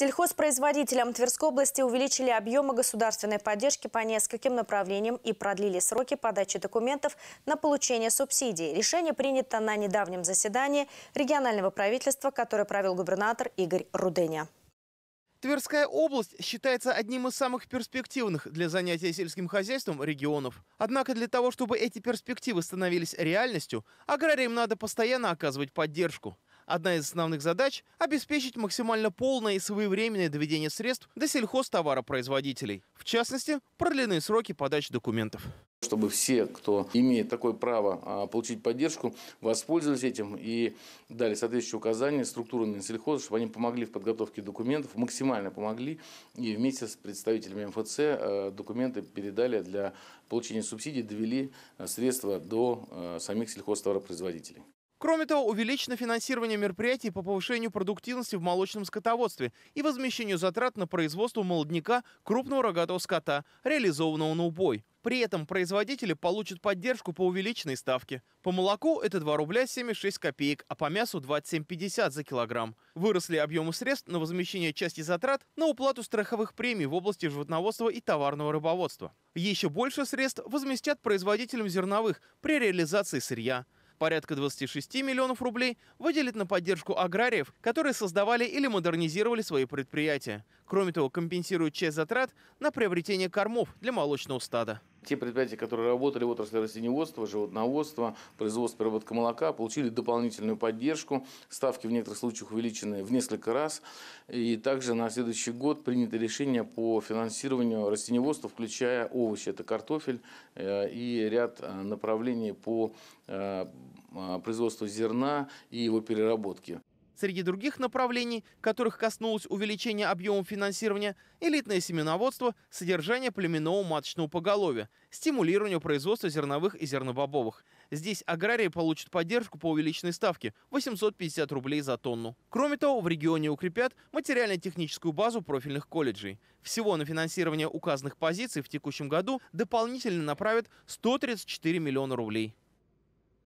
Сельхозпроизводителям Тверской области увеличили объемы государственной поддержки по нескольким направлениям и продлили сроки подачи документов на получение субсидий. Решение принято на недавнем заседании регионального правительства, которое провел губернатор Игорь Руденя. Тверская область считается одним из самых перспективных для занятия сельским хозяйством регионов. Однако для того, чтобы эти перспективы становились реальностью, аграриям надо постоянно оказывать поддержку. Одна из основных задач – обеспечить максимально полное и своевременное доведение средств до сельхозтоваропроизводителей. В частности, продлены сроки подачи документов чтобы все, кто имеет такое право а, получить поддержку, воспользовались этим и дали соответствующие указания структурам сельхоза, чтобы они помогли в подготовке документов, максимально помогли и вместе с представителями МФЦ э, документы передали для получения субсидий, довели э, средства до э, самих сельхозтоваропроизводителей. Кроме того, увеличено финансирование мероприятий по повышению продуктивности в молочном скотоводстве и возмещению затрат на производство молодняка крупного рогатого скота, реализованного на убой. При этом производители получат поддержку по увеличенной ставке. По молоку это 2 рубля 76 копеек, а по мясу 27,50 за килограмм. Выросли объемы средств на возмещение части затрат на уплату страховых премий в области животноводства и товарного рыбоводства. Еще больше средств возместят производителям зерновых при реализации сырья порядка 26 миллионов рублей выделит на поддержку аграриев, которые создавали или модернизировали свои предприятия. Кроме того, компенсирует часть затрат на приобретение кормов для молочного стада. Те предприятия, которые работали в отрасли растениеводства, животноводства, производства переработка молока, получили дополнительную поддержку. Ставки в некоторых случаях увеличены в несколько раз. И также на следующий год принято решение по финансированию растениеводства, включая овощи. Это картофель э, и ряд э, направлений по э, а, производству зерна и его переработке. Среди других направлений, которых коснулось увеличение объема финансирования, элитное семеноводство, содержание племенного маточного поголовья, стимулирование производства зерновых и зернобобовых. Здесь аграрии получат поддержку по увеличенной ставке – 850 рублей за тонну. Кроме того, в регионе укрепят материально-техническую базу профильных колледжей. Всего на финансирование указанных позиций в текущем году дополнительно направят 134 миллиона рублей.